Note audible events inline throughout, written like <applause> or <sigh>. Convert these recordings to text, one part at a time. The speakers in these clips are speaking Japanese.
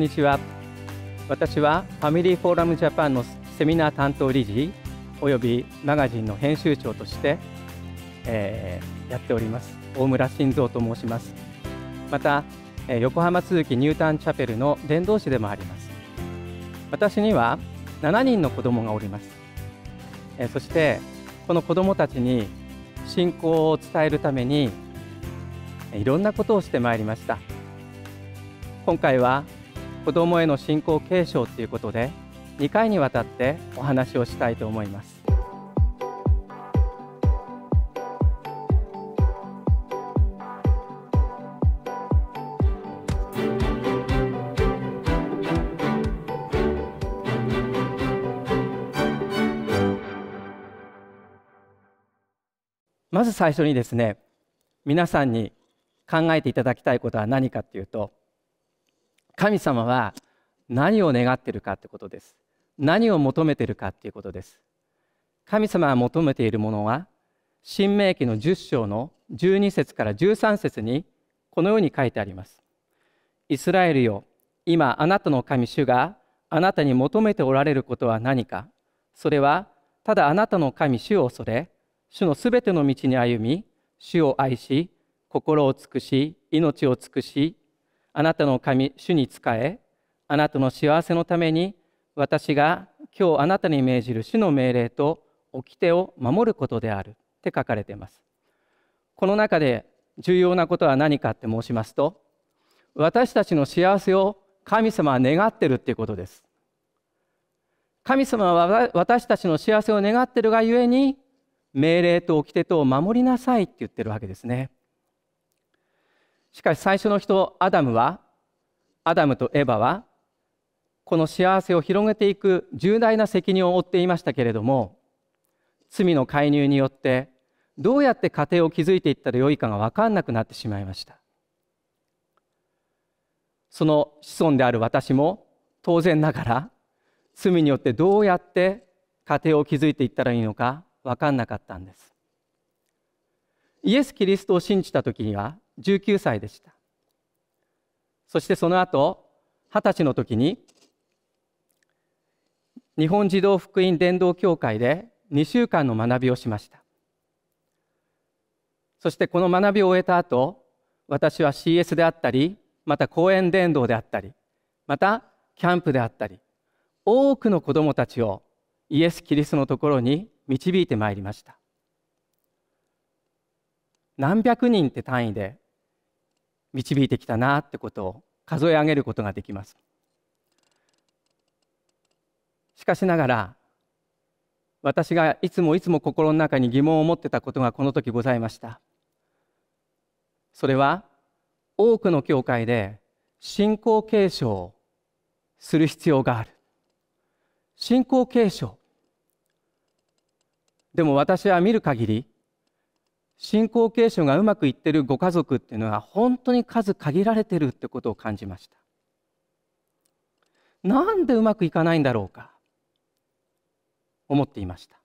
んにちは私はファミリーフォーラムジャパンのセミナー担当理事およびマガジンの編集長として、えー、やっております大村晋三と申しますまた、えー、横浜鈴木ニュータウンチャペルの伝道師でもあります私には7人の子供がおります、えー、そしてこの子供たちに信仰を伝えるためにいろんなことをしてまいりました今回は子どもへの信仰継承ということで2回にわたってお話をしたいと思います。まず最初にですね皆さんに考えていただきたいことは何かっていうと神様は何を願っているかってことです何を求めてるかっていうことです神様が求めているものは新明記の10章の12節から13節にこのように書いてありますイスラエルよ今あなたの神主があなたに求めておられることは何かそれはただあなたの神主を恐れ主のすべての道に歩み主を愛し心を尽くし命を尽くしあなたの神、主に仕え、あなたの幸せのために、私が今日あなたに命じる主の命令と掟を守ることであるって書かれています。この中で重要なことは何かって申しますと、私たちの幸せを神様は願ってるっていうことです。神様は私たちの幸せを願ってるがゆえに命令と掟とを守りなさいって言ってるわけですね。しかし最初の人アダムはアダムとエバはこの幸せを広げていく重大な責任を負っていましたけれども罪の介入によってどうやって家庭を築いていったらよいかが分かんなくなってしまいましたその子孫である私も当然ながら罪によってどうやって家庭を築いていったらいいのか分かんなかったんですイエス・キリストを信じた時には19歳でしたそしてその後二十歳の時に日本児童福音伝道協会で2週間の学びをしましたそしてこの学びを終えた後私は CS であったりまた公園伝道であったりまたキャンプであったり多くの子どもたちをイエス・キリストのところに導いてまいりました何百人って単位で導いてきたなってことを数え上げることができますしかしながら私がいつもいつも心の中に疑問を持ってたことがこの時ございましたそれは多くの教会で信仰継承をする必要がある信仰継承でも私は見る限り信仰継承がうまくいってるご家族っていうのは本当に数限られてるってことを感じましたなんでうまくいかないんだろうか思っていました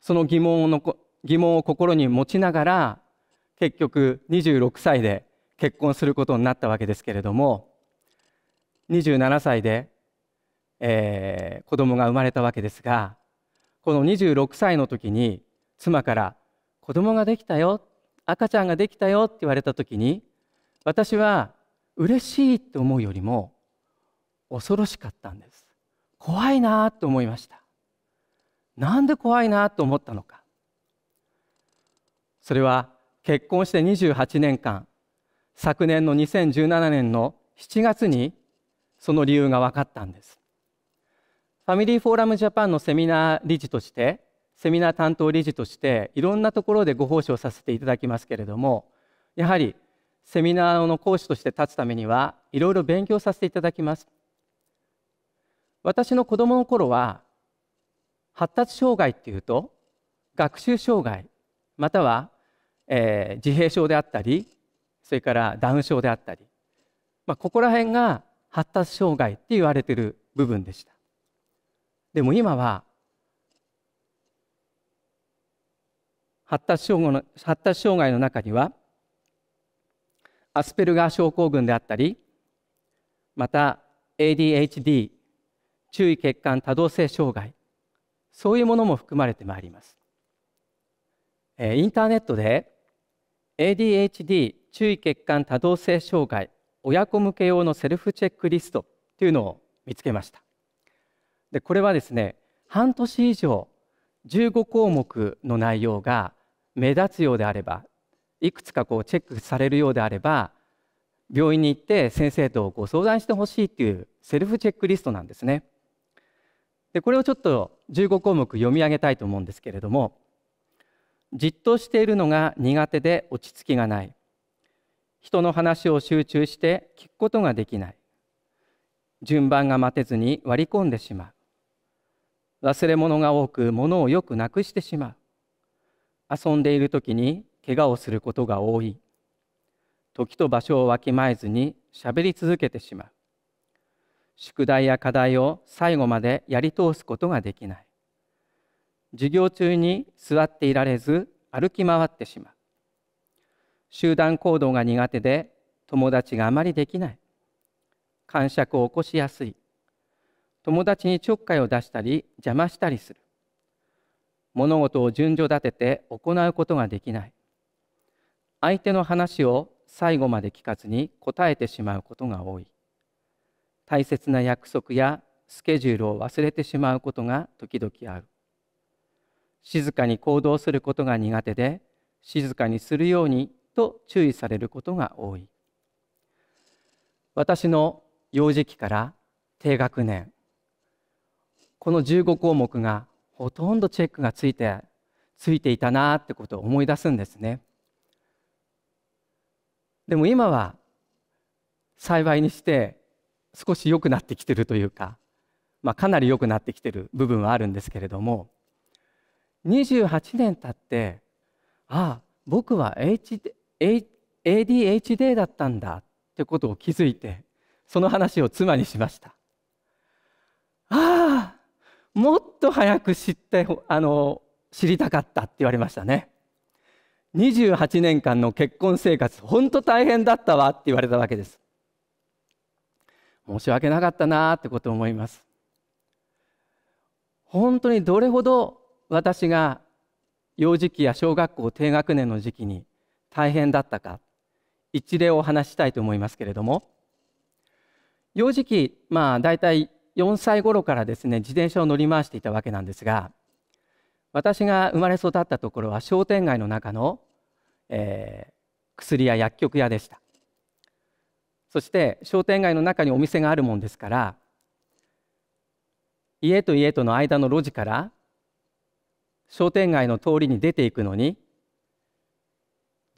その疑問をのこ疑問を心に持ちながら結局26歳で結婚することになったわけですけれども27歳で、えー、子供が生まれたわけですがこの26歳の時に妻から子供ができたよ赤ちゃんができたよって言われた時に私は嬉しいと思うよりも恐ろしかったんです怖いなと思いましたなんで怖いなと思ったのかそれは結婚して28年間昨年の2017年の7月にその理由が分かったんですファミリーフォーラムジャパンのセミナー理事としてセミナー担当理事としていろんなところでご奉仕をさせていただきますけれどもやはりセミナーの講師として立つためにはいろいろ勉強させていただきます私の子供の頃は発達障害っていうと学習障害または、えー、自閉症であったりそれからダウン症であったり、まあ、ここら辺が発達障害って言われてる部分でしたでも今は発達障害の発達障害の中にはアスペルガー症候群であったりまた ADHD 注意欠陥多動性障害そういうものも含まれてまいりますえインターネットで ADHD 注意欠陥多動性障害親子向け用のセルフチェックリストというのを見つけましたでこれはですね半年以上15項目の内容が目立つようであればいくつかこうチェックされるようであれば病院に行って先生とご相談してほしいっていうセルフチェックリストなんですね。でこれをちょっと15項目読み上げたいと思うんですけれどもじっとしているのが苦手で落ち着きがない人の話を集中して聞くことができない順番が待てずに割り込んでしまう忘れ物が多く物をよくなくしてしまう遊んでいる時に怪我をすることが多い時と場所をわきまえずにしゃべり続けてしまう宿題や課題を最後までやり通すことができない授業中に座っていられず歩き回ってしまう集団行動が苦手で友達があまりできない感触を起こしやすい友達にちょっかいを出したり邪魔したりする物事を順序立てて行うことができない相手の話を最後まで聞かずに答えてしまうことが多い大切な約束やスケジュールを忘れてしまうことが時々ある静かに行動することが苦手で静かにするようにと注意されることが多い私の幼児期から低学年この15項目がほとんどチェックがついてついていたなってことを思い出すんですねでも今は幸いにして少し良くなってきてるというか、まあ、かなり良くなってきてる部分はあるんですけれども28年経ってああ僕は ADHD だったんだってことを気づいてその話を妻にしましたもっと早く知ってあの知りたかったって言われましたね28年間の結婚生活本当大変だったわって言われたわけです申し訳なかったなってことを思います本当にどれほど私が幼児期や小学校低学年の時期に大変だったか一例をお話したいと思いますけれども幼児期まあ大体4歳頃からですね自転車を乗り回していたわけなんですが私が生まれ育ったところは商店街の中の、えー、薬や薬局屋でしたそして商店街の中にお店があるもんですから家と家との間の路地から商店街の通りに出ていくのに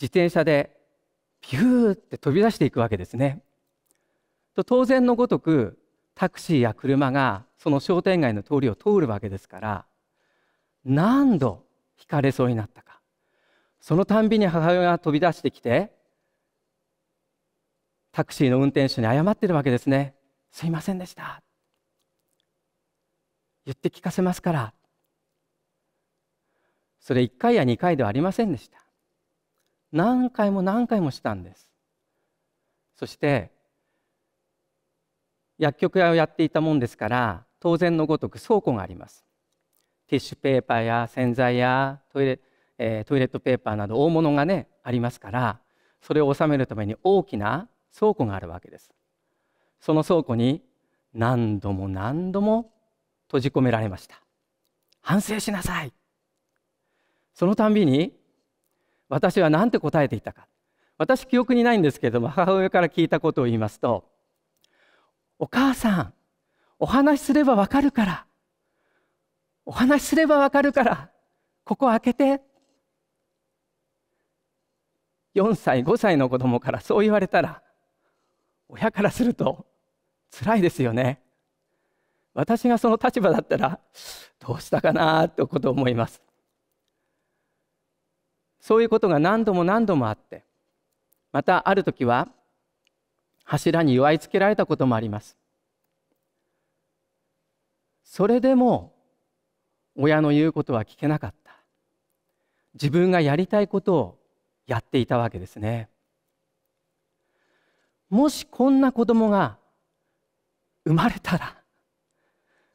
自転車でビューって飛び出していくわけですね。と当然のごとくタクシーや車がその商店街の通りを通るわけですから何度引かれそうになったかそのたんびに母親が飛び出してきてタクシーの運転手に謝ってるわけですね「すいませんでした」言って聞かせますからそれ1回や2回ではありませんでした何回も何回もしたんですそして薬局屋をやっていたもんですから当然のごとく倉庫がありますティッシュペーパーや洗剤やトイレ,、えー、トイレットペーパーなど大物がねありますからそれを収めるために大きな倉庫があるわけですその倉庫に何度も何度も閉じ込められました反省しなさいそのたんびに私は何て答えていたか私記憶にないんですけれども母親から聞いたことを言いますとお母さんお話しすればわかるからお話しすればわかるからここ開けて4歳5歳の子供からそう言われたら親からすると辛いですよね私がその立場だったらどうしたかなってことを思いますそういうことが何度も何度もあってまたある時は柱に祝いつけられたこともありますそれでも親の言うことは聞けなかった自分がやりたいことをやっていたわけですねもしこんな子供が生まれたら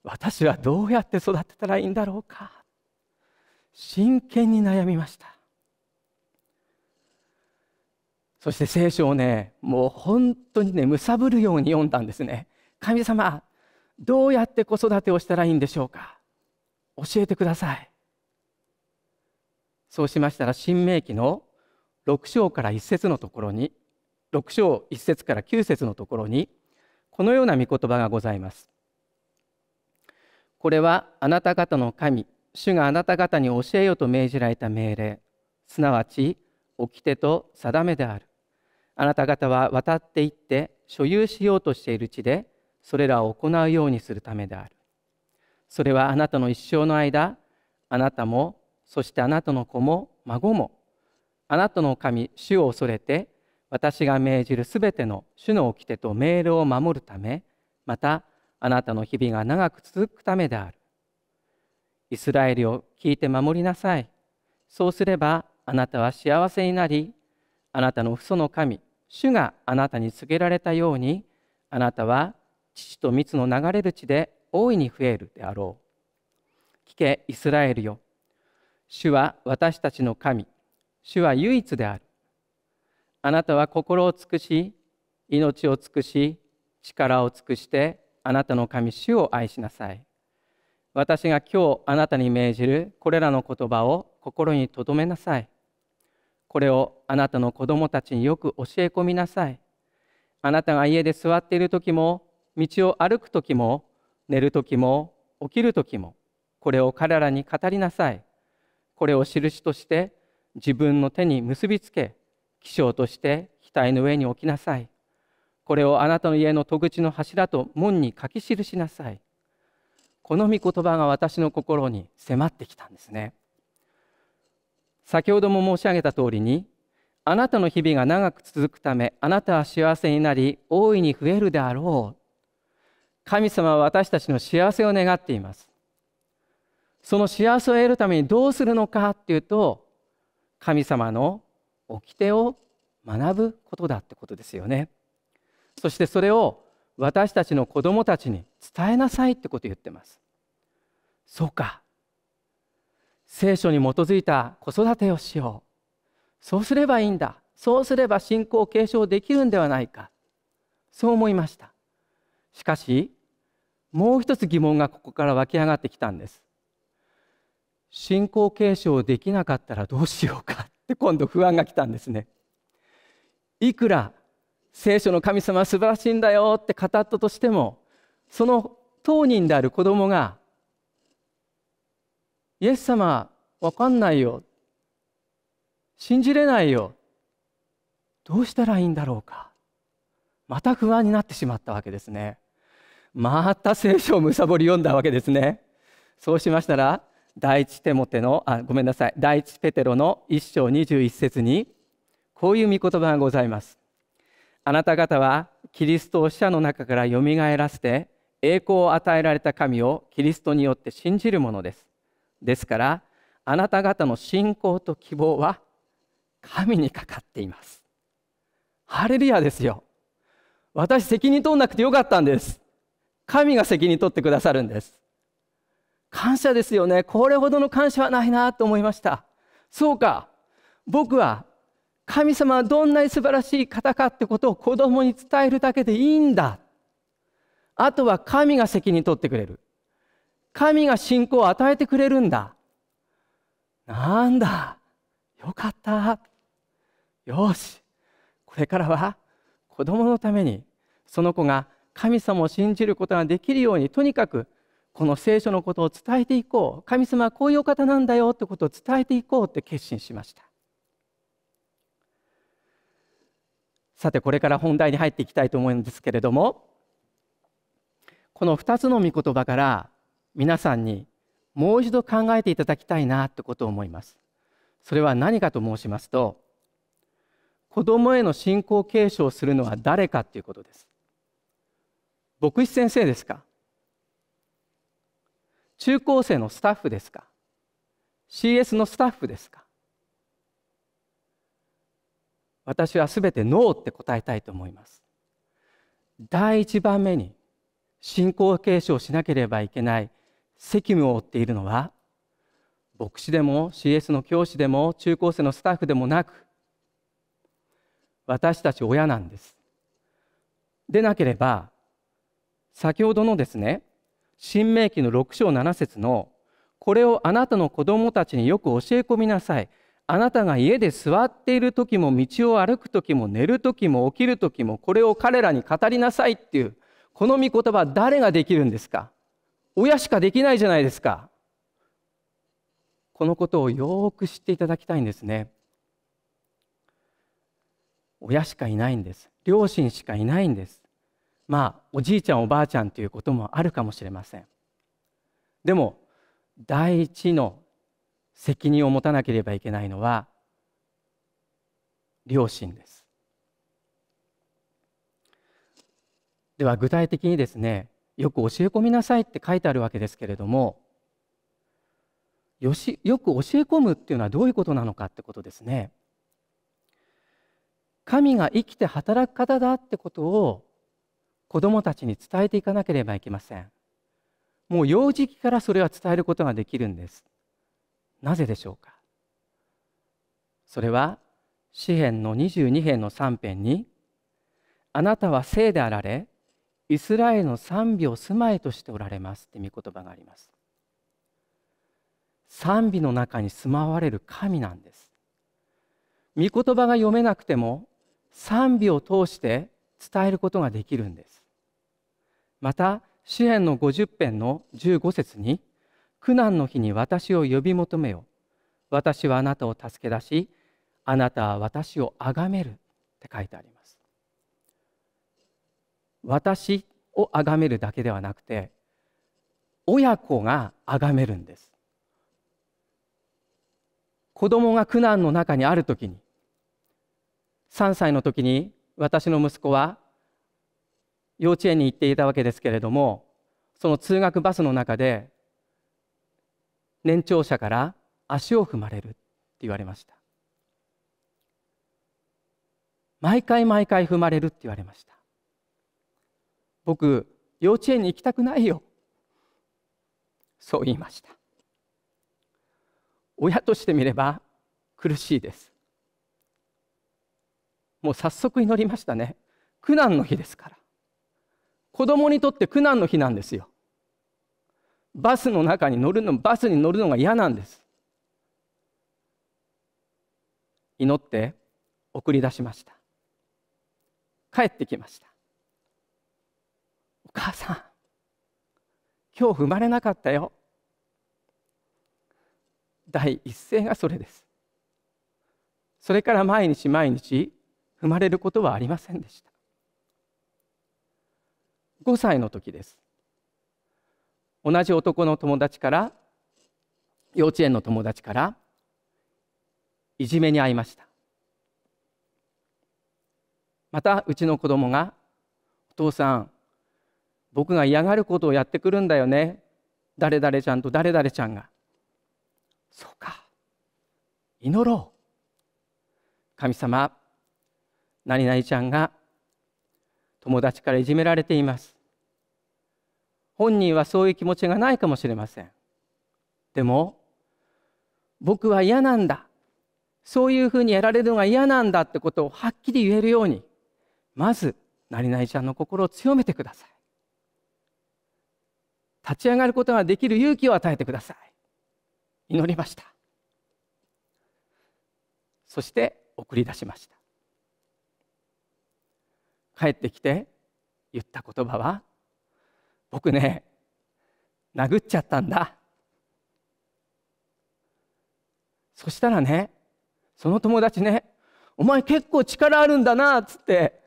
私はどうやって育てたらいいんだろうか真剣に悩みましたそして聖書をねもう本当にねむさぶるように読んだんですね神様どうやって子育てをしたらいいんでしょうか教えてくださいそうしましたら新明記の6章から1節のところに6章1節から9節のところにこのような御言葉がございますこれはあなた方の神主があなた方に教えよと命じられた命令すなわち掟と定めであるあなた方は渡っていって所有しようとしている地でそれらを行うようにするためであるそれはあなたの一生の間あなたもそしてあなたの子も孫もあなたの神主を恐れて私が命じるすべての主の掟と命令を守るためまたあなたの日々が長く続くためであるイスラエルを聞いて守りなさいそうすればあなたは幸せになりあなたの父祖の神主があなたに告げられたようにあなたは父と蜜の流れる地で大いに増えるであろう。聞けイスラエルよ。主は私たちの神。主は唯一である。あなたは心を尽くし、命を尽くし、力を尽くしてあなたの神主を愛しなさい。私が今日あなたに命じるこれらの言葉を心に留めなさい。これをあなたの子供たちによく教え込みなさい。あなたが家で座っている時も、道を歩く時も、寝る時も、起きる時も、これを彼らに語りなさい。これを印として自分の手に結びつけ、気象として額の上に置きなさい。これをあなたの家の戸口の柱と門に書き記しなさい。この御言葉が私の心に迫ってきたんですね。先ほども申し上げた通りにあなたの日々が長く続くためあなたは幸せになり大いに増えるであろう神様は私たちの幸せを願っていますその幸せを得るためにどうするのかっていうと神様の掟を学ぶことだってことですよねそしてそれを私たちの子供たちに伝えなさいってこと言ってますそうか聖書に基づいた子育てをしようそうすればいいんだそうすれば信仰継承できるんではないかそう思いましたしかしもう一つ疑問がここから湧き上がってきたんです信仰継承できなかったらどうしようかって今度不安が来たんですねいくら聖書の神様素晴らしいんだよって語ったとしてもその当人である子供がイエス様わかんないよ信じれないよどうしたらいいんだろうかまた不安になってしまったわけですねまた聖書をむさぼり読んだわけですねそうしましたら第一手モテのあごめんなさい第一ペテロの1章21節にこういう見言葉がございますあなた方はキリストを死者の中からよみがえらせて栄光を与えられた神をキリストによって信じるものですですからあなた方の信仰と希望は神にかかっていますハレルヤですよ私責任取らなくてよかったんです神が責任取ってくださるんです感謝ですよねこれほどの感謝はないなと思いましたそうか僕は神様はどんなに素晴らしい方かってことを子供に伝えるだけでいいんだあとは神が責任取ってくれる神が信仰を与えてくれるんだなんだよかったよしこれからは子供のためにその子が神様を信じることができるようにとにかくこの聖書のことを伝えていこう神様はこういうお方なんだよってことを伝えていこうって決心しましたさてこれから本題に入っていきたいと思うんですけれどもこの2つの御言葉から皆さんにもう一度考えていただきたいなってことを思いますそれは何かと申しますと子供への信仰継承するのは誰かということです牧師先生ですか中高生のスタッフですか CS のスタッフですか私はすべてノーって答えたいと思います第一番目に信仰継承しなければいけない責務を負っているのは牧師でも CS の教師でも中高生のスタッフでもなく私たち親なんです。でなければ先ほどのですね新明記の6章7節の「これをあなたの子供たちによく教え込みなさい」あなたが家で座っている時も道を歩く時も寝る時も起きる時もこれを彼らに語りなさいっていうこの御言葉誰ができるんですか親しかできないじゃないですかこのことをよく知っていただきたいんですね親しかいないんです両親しかいないんですまあおじいちゃんおばあちゃんということもあるかもしれませんでも第一の責任を持たなければいけないのは両親ですでは具体的にですねよく教え込みなさいって書いてあるわけですけれどもよしよく教え込むっていうのはどういうことなのかってことですね。神が生きて働く方だってことを子どもたちに伝えていかなければいけません。もう幼児期からそれは伝えることができるんです。なぜでしょうかそれは詩篇の22編の3編に「あなたは聖であられイスラエルの賛美を住まいとしておられますって見言葉があります賛美の中に住まわれる神なんです御言葉が読めなくても賛美を通して伝えることができるんですまた詩篇の50編の15節に苦難の日に私を呼び求めよ私はあなたを助け出しあなたは私をあがめるって書いてあります私を崇めるだけではなくて親子が崇めるんです子供が苦難の中にある時に3歳の時に私の息子は幼稚園に行っていたわけですけれどもその通学バスの中で年長者から足を踏まれるって言われました毎回毎回踏まれるって言われました僕幼稚園に行きたくないよそう言いました親としてみれば苦しいですもう早速祈りましたね苦難の日ですから子供にとって苦難の日なんですよバスの中に乗るのバスに乗るのが嫌なんです祈って送り出しました帰ってきましたお母さん今日生まれなかったよ第一声がそれですそれから毎日毎日生まれることはありませんでした5歳の時です同じ男の友達から幼稚園の友達からいじめに遭いましたまたうちの子供が「お父さん僕が嫌がることをやってくるんだよね誰々ちゃんと誰々ちゃんがそうか祈ろう神様何々ちゃんが友達からいじめられています本人はそういう気持ちがないかもしれませんでも僕は嫌なんだそういうふうにやられるのが嫌なんだってことをはっきり言えるようにまず何々ちゃんの心を強めてください立ち上がることができる勇気を与えてください祈りましたそして送り出しました帰ってきて言った言葉は「僕ね殴っちゃったんだ」そしたらねその友達ね「お前結構力あるんだな」っつって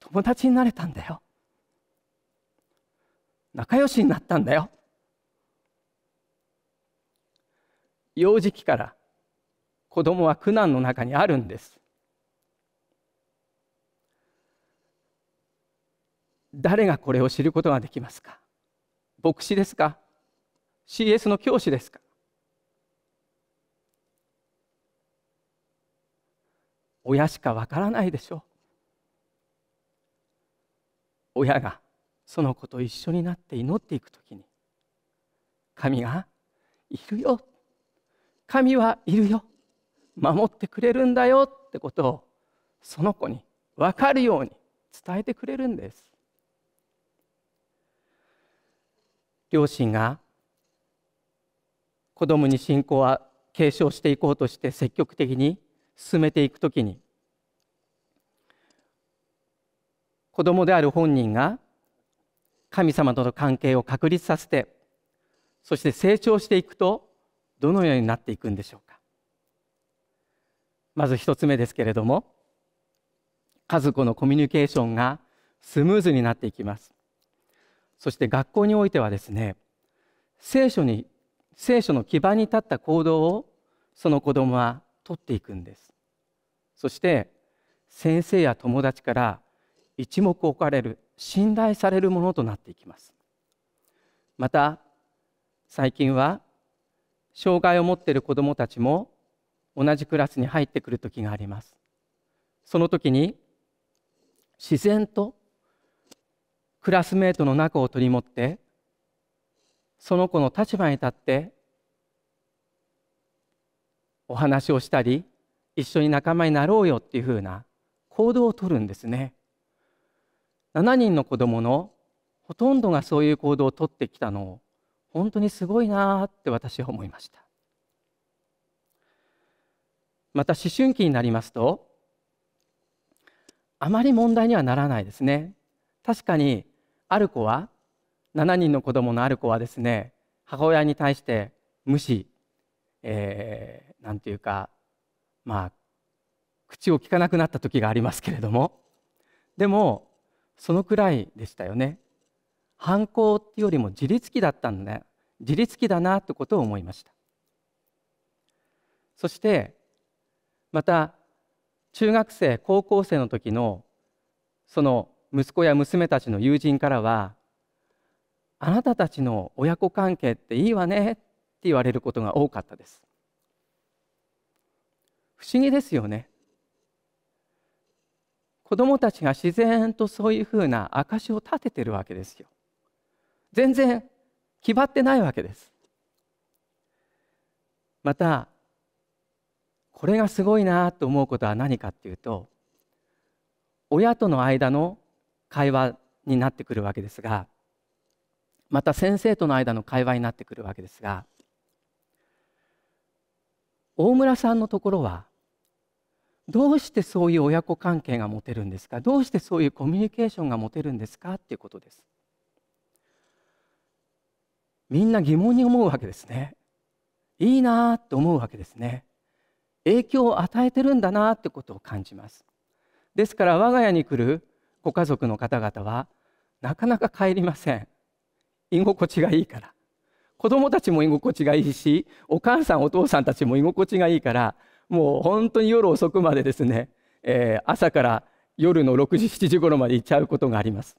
友達になれたんだよ。仲良しになったんだよ幼児期から子供は苦難の中にあるんです誰がこれを知ることができますか牧師ですか CS の教師ですか親しかわからないでしょう親がその子と一緒になって祈っていく時に神がいるよ神はいるよ守ってくれるんだよってことをその子に分かるように伝えてくれるんです両親が子供に信仰は継承していこうとして積極的に進めていくときに子供である本人が神様との関係を確立させてそして成長していくとどのようになっていくんでしょうかまず一つ目ですけれども家族のコミュニケーションがスムーズになっていきますそして学校においてはですね聖書に聖書の基盤に立った行動をその子どもはとっていくんですそして先生や友達から一目置かれる信頼されるものとなっていきますまた最近は障害を持っている子どもたちも同じクラスに入ってくる時がありますその時に自然とクラスメートの仲を取り持ってその子の立場に立ってお話をしたり一緒に仲間になろうよっていうふうな行動をとるんですね7人の子供のほとんどがそういう行動をとってきたのを本当にすごいなって私は思いましたまた思春期になりますとあまり問題にはならないですね確かにある子は7人の子供のある子はですね母親に対して無視、えー、なんていうかまあ口をきかなくなった時がありますけれどもでもそのくらいでしたよね反抗っていうよりも自立期だったんだ自立期だなってことを思いましたそしてまた中学生高校生の時のその息子や娘たちの友人からは「あなたたちの親子関係っていいわね」って言われることが多かったです不思議ですよね子どもたちが自然とそういうふうな証を立ててるわけですよ。全然決まってないわけです。またこれがすごいなと思うことは何かっていうと親との間の会話になってくるわけですがまた先生との間の会話になってくるわけですが大村さんのところはどうしてそういう親子関係が持てるんですかどうしてそういうコミュニケーションが持てるんですかっていうことですみんな疑問に思うわけですねいいなあと思うわけですね影響を与えてるんだなってことを感じますですから我が家に来るご家族の方々はなかなか帰りません居心地がいいから子供たちも居心地がいいしお母さんお父さんたちも居心地がいいからもう本当に夜遅くまでですね、えー、朝から夜の6時7時頃まで行っちゃうことがあります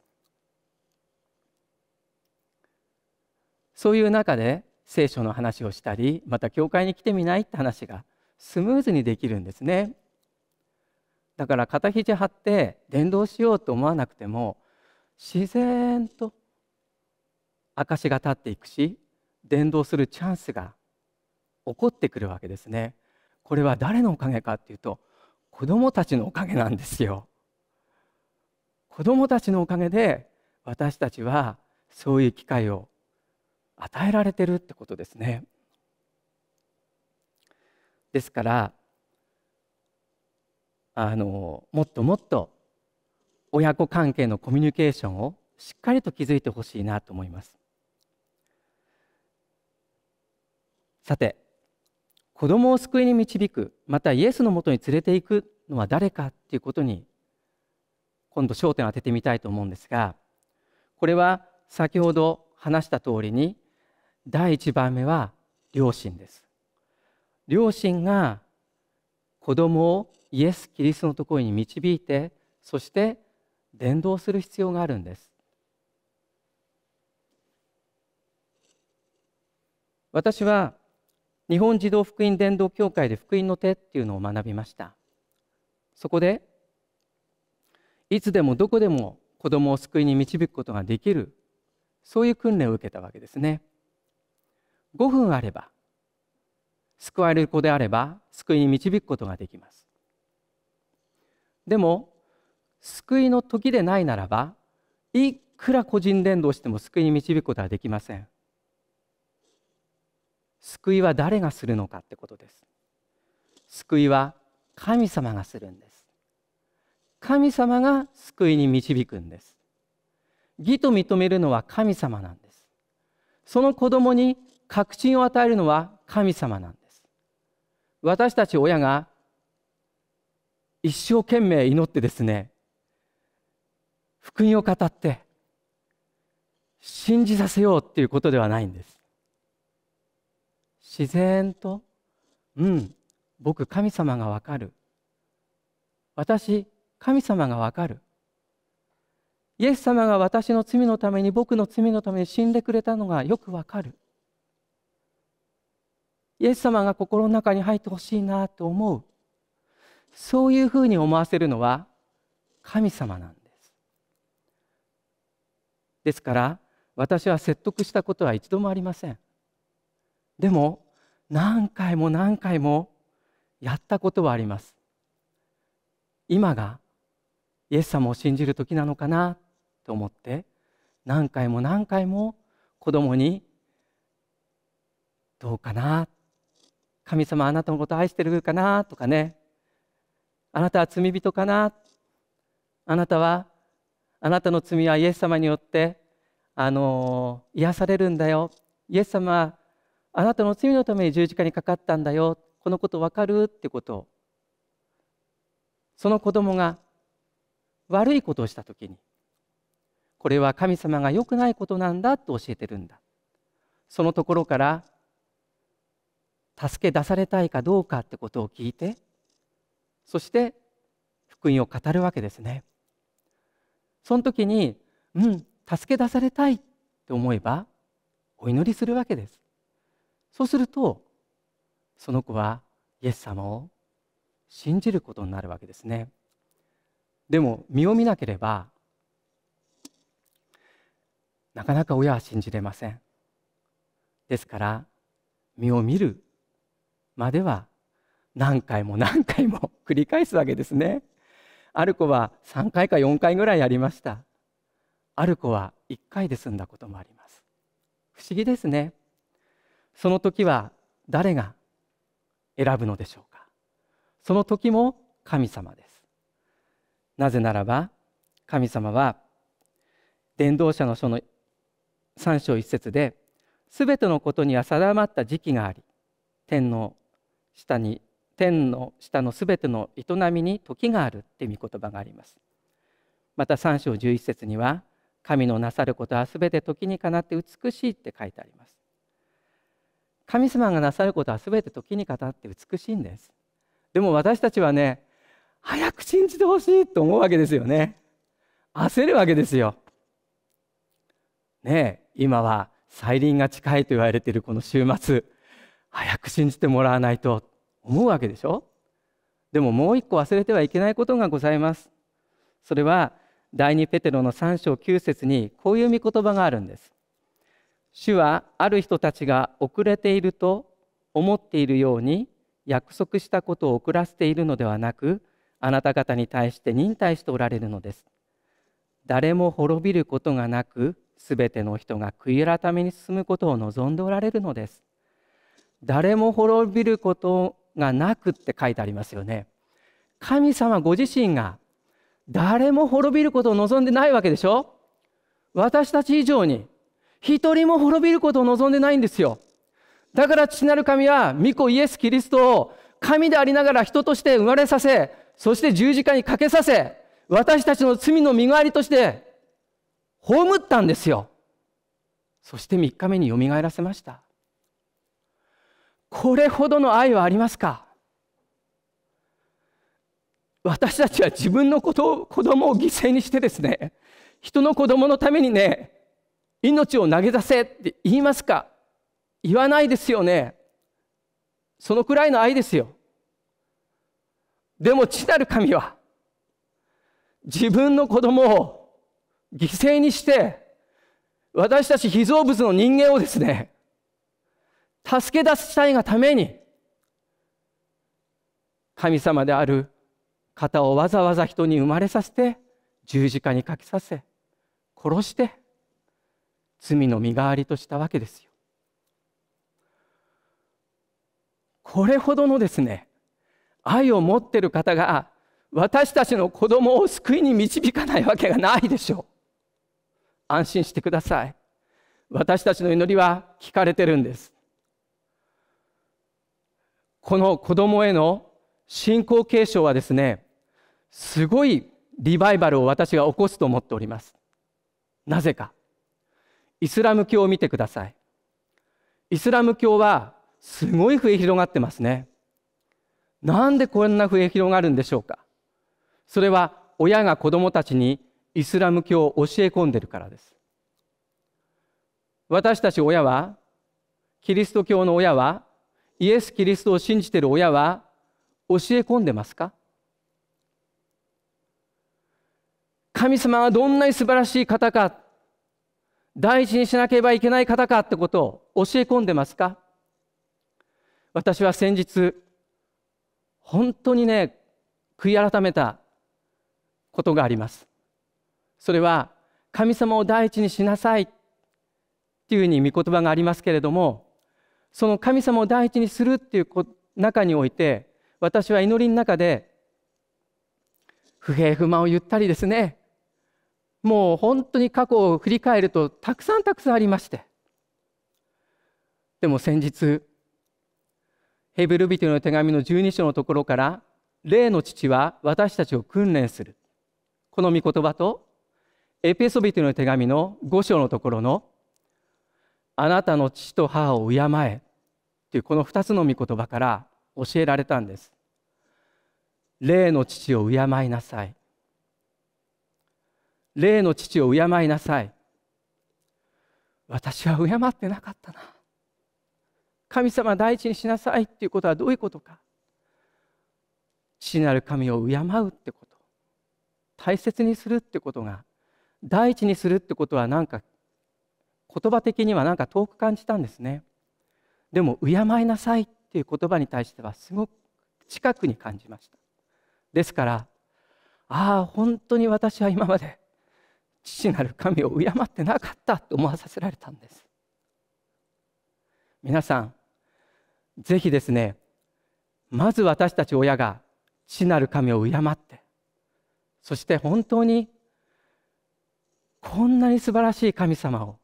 そういう中で聖書の話をしたりまた教会に来てみないって話がスムーズにできるんですねだから肩肘張って伝道しようと思わなくても自然と証が立っていくし伝道するチャンスが起こってくるわけですねこれは誰のおかげかっていうと子どもたちのおかげなんですよ。子どもたちのおかげで私たちはそういう機会を与えられてるってことですね。ですからあのもっともっと親子関係のコミュニケーションをしっかりと築いてほしいなと思います。さて子供を救いに導くまたイエスのもとに連れていくのは誰かっていうことに今度焦点を当ててみたいと思うんですがこれは先ほど話した通りに第1番目は両親です両親が子供をイエス・キリストのところに導いてそして伝道する必要があるんです私は日本児童福音伝道協会で福音の手っていうのを学びましたそこでいつでもどこでも子どもを救いに導くことができるそういう訓練を受けたわけですね5分あれば救われる子であれば救いに導くことができますでも救いの時でないならばいくら個人伝道しても救いに導くことはできません救いは誰がするのかってことです救いは神様がするんです神様が救いに導くんです義と認めるのは神様なんですその子供に確信を与えるのは神様なんです私たち親が一生懸命祈ってですね福音を語って信じさせようっていうことではないんです自然とうん僕神様がわかる私神様がわかるイエス様が私の罪のために僕の罪のために死んでくれたのがよくわかるイエス様が心の中に入ってほしいなと思うそういうふうに思わせるのは神様なんですですから私は説得したことは一度もありませんでも何回も何回もやったことはあります今がイエス様を信じる時なのかなと思って何回も何回も子供に「どうかな?」「神様あなたのこと愛してるかな?」とかね「あなたは罪人かな?」「あなたはあなたの罪はイエス様によってあの癒されるんだよ」「イエス様あなたの罪のために十字架にかかったんだよこのことわかるってことをその子供が悪いことをした時にこれは神様が良くないことなんだと教えてるんだそのところから助け出されたいかどうかってことを聞いてそして福音を語るわけですねその時にうん助け出されたいって思えばお祈りするわけですそうするとその子はイエス様を信じることになるわけですねでも身を見なければなかなか親は信じれませんですから身を見るまでは何回も何回も <laughs> 繰り返すわけですねある子は3回か4回ぐらいやりましたある子は1回で済んだこともあります不思議ですねその時は誰が選ぶのでしょうかその時も神様ですなぜならば神様は伝道者の書の3章1節で「全てのことには定まった時期があり天の下に天の下のすべての営みに時がある」って見御言葉があります。また3章11節には「神のなさることは全て時にかなって美しい」って書いてあります。神様がなさることは全て時に語って美しいんですでも私たちはね早く信じてほしいと思うわけですよね焦るわけですよね今は再臨が近いと言われているこの週末早く信じてもらわないと思うわけでしょでももう一個忘れてはいけないことがございますそれは第2ペテロの3章9節にこういう見言葉があるんです主はある人たちが遅れていると思っているように約束したことを遅らせているのではなくあなた方に対して忍耐しておられるのです誰も滅びることがなくすべての人が悔い改めに進むことを望んでおられるのです誰も滅びることがなくって書いてありますよね神様ご自身が誰も滅びることを望んでないわけでしょ私たち以上に一人も滅びることを望んでないんですよ。だから父なる神は、御子イエス・キリストを神でありながら人として生まれさせ、そして十字架にかけさせ、私たちの罪の身代わりとして、葬ったんですよ。そして3日目によみがえらせました。これほどの愛はありますか私たちは自分のことを子供を犠牲にしてですね人の子供のためにね命を投げ出せって言いますか言わないですよねそのくらいの愛ですよでも父なる神は自分の子供を犠牲にして私たち被造物の人間をですね助け出したいがために神様である方をわざわざ人に生まれさせて十字架にかけさせ殺して罪の身代わりとしたわけですよ。これほどのですね愛を持ってる方が私たちの子供を救いに導かないわけがないでしょう安心してください私たちの祈りは聞かれてるんですこの子供への信仰継承はですねすごいリバイバルを私が起こすと思っておりますなぜかイスラム教を見てくださいイスラム教はすごい増え広がってますねなんでこんな増え広がるんでしょうかそれは親が子供たちにイスラム教を教え込んでるからです私たち親はキリスト教の親はイエス・キリストを信じている親は教え込んでますか神様はどんなに素晴らしい方か大事にしなければいけない方かってことを教え込んでますか私は先日本当にね悔い改めたことがありますそれは神様を第一にしなさいっていうふうに御言葉がありますけれどもその神様を第一にするっていう中において私は祈りの中で不平不満を言ったりですねもう本当に過去を振り返るとたくさんたくさんありましてでも先日ヘブル人の手紙の12章のところから「霊の父は私たちを訓練する」この御言葉とエペソビトの手紙の5章のところの「あなたの父と母を敬え」というこの2つの御言葉から教えられたんです。霊の父を敬いなさい霊の父を敬いなさい私は敬ってなかったな神様第一にしなさいっていうことはどういうことか父なる神を敬うってこと大切にするってことが第一にするってことはなんか言葉的にはなんか遠く感じたんですねでも「敬いなさい」っていう言葉に対してはすごく近くに感じましたですからああ本当に私は今まで父なる神を敬ってなかったと思わさせられたんです皆さんぜひですねまず私たち親が父なる神を敬ってそして本当にこんなに素晴らしい神様を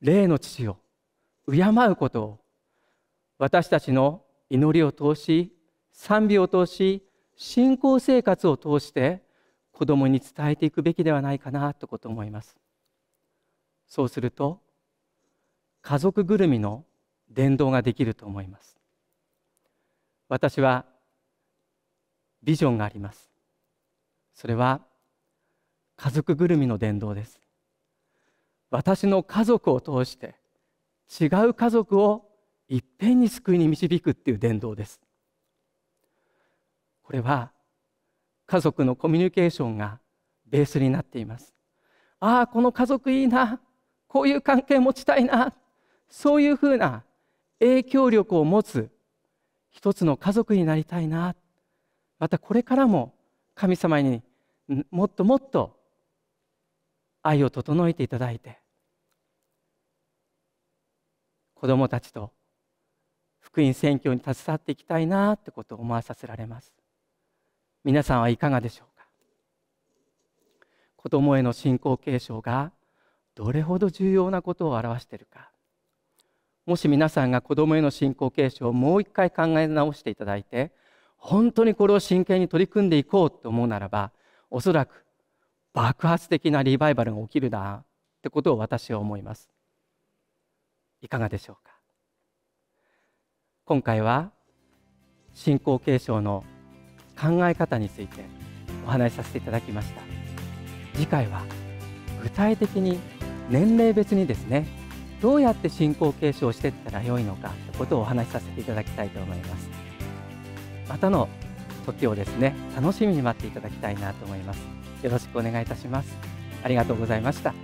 霊の父を敬うことを私たちの祈りを通し賛美を通し信仰生活を通して子供に伝えていくべきではないかなとこと思いますそうすると家族ぐるみの伝道ができると思います私はビジョンがありますそれは家族ぐるみの伝道です私の家族を通して違う家族をいっぺんに救いに導くっていう伝道ですこれは家族のコミュニケーションがベースになっていますああこの家族いいなこういう関係持ちたいなそういうふうな影響力を持つ一つの家族になりたいなまたこれからも神様にもっともっと愛を整えていただいて子どもたちと福音宣教に携わっていきたいなってことを思わさせられます。皆さんはいかがでしょうか子供への信仰継承がどれほど重要なことを表しているかもし皆さんが子供への信仰継承をもう一回考え直していただいて本当にこれを真剣に取り組んでいこうと思うならばおそらく爆発的なリバイバルが起きるなってことを私は思いますいかがでしょうか今回は信仰継承の考え方についてお話しさせていただきました次回は具体的に年齢別にですねどうやって進行継承していったらよいのかということをお話しさせていただきたいと思いますまたの時をですね楽しみに待っていただきたいなと思いますよろしくお願いいたしますありがとうございました